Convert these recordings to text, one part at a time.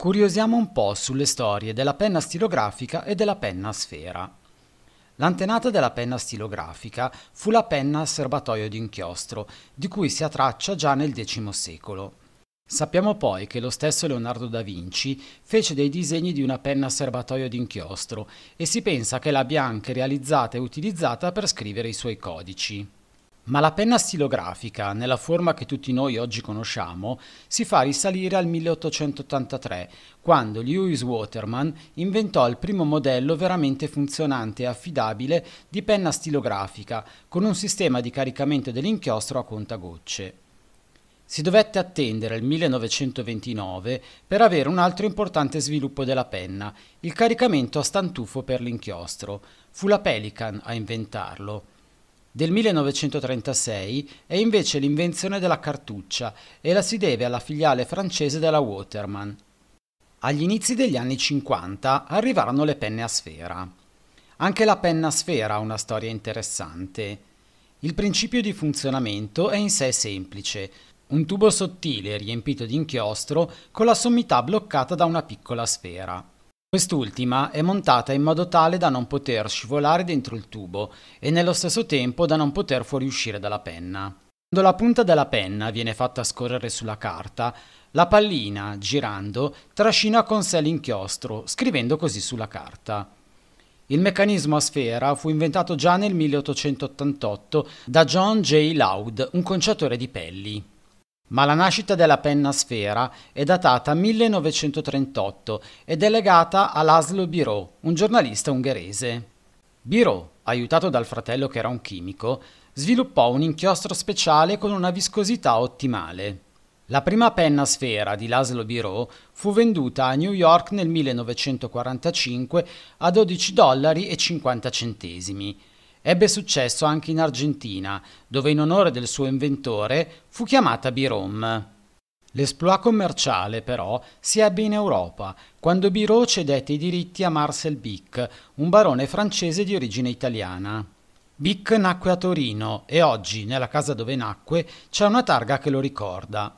Curiosiamo un po' sulle storie della penna stilografica e della penna a sfera. L'antenata della penna stilografica fu la penna a serbatoio d'inchiostro, di cui si ha traccia già nel X secolo. Sappiamo poi che lo stesso Leonardo da Vinci fece dei disegni di una penna a serbatoio d'inchiostro e si pensa che l'abbia anche realizzata e utilizzata per scrivere i suoi codici. Ma la penna stilografica, nella forma che tutti noi oggi conosciamo, si fa risalire al 1883, quando Lewis Waterman inventò il primo modello veramente funzionante e affidabile di penna stilografica, con un sistema di caricamento dell'inchiostro a contagocce. Si dovette attendere il 1929 per avere un altro importante sviluppo della penna, il caricamento a stantufo per l'inchiostro. Fu la Pelican a inventarlo del 1936 è invece l'invenzione della cartuccia e la si deve alla filiale francese della Waterman. Agli inizi degli anni 50 arrivarono le penne a sfera. Anche la penna a sfera ha una storia interessante. Il principio di funzionamento è in sé semplice. Un tubo sottile riempito di inchiostro con la sommità bloccata da una piccola sfera. Quest'ultima è montata in modo tale da non poter scivolare dentro il tubo e nello stesso tempo da non poter fuoriuscire dalla penna. Quando la punta della penna viene fatta scorrere sulla carta, la pallina, girando, trascina con sé l'inchiostro, scrivendo così sulla carta. Il meccanismo a sfera fu inventato già nel 1888 da John J. Loud, un conciatore di pelli ma la nascita della penna sfera è datata 1938 ed è legata a Laszlo Biro, un giornalista ungherese. Biro, aiutato dal fratello che era un chimico, sviluppò un inchiostro speciale con una viscosità ottimale. La prima penna sfera di Laszlo Biro fu venduta a New York nel 1945 a 12 dollari e 50 centesimi Ebbe successo anche in Argentina, dove in onore del suo inventore fu chiamata Birom. L'esploit commerciale, però, si ebbe in Europa, quando Biro cedette i diritti a Marcel Bic, un barone francese di origine italiana. Bic nacque a Torino e oggi, nella casa dove nacque, c'è una targa che lo ricorda.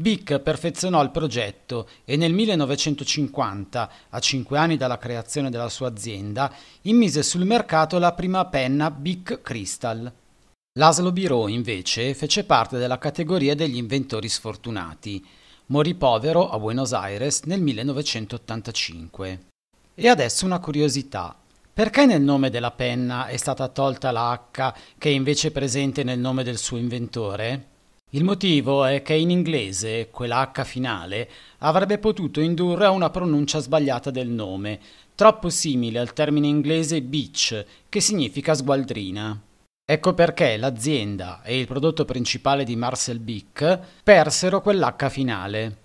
Bic perfezionò il progetto e nel 1950, a cinque anni dalla creazione della sua azienda, immise sul mercato la prima penna Bic Crystal. Laszlo Biro, invece, fece parte della categoria degli inventori sfortunati. Morì povero a Buenos Aires nel 1985. E adesso una curiosità. Perché nel nome della penna è stata tolta la H che è invece presente nel nome del suo inventore? Il motivo è che in inglese quella H finale avrebbe potuto indurre a una pronuncia sbagliata del nome, troppo simile al termine inglese beach, che significa sgualdrina. Ecco perché l'azienda e il prodotto principale di Marcel Bick persero quell'H finale.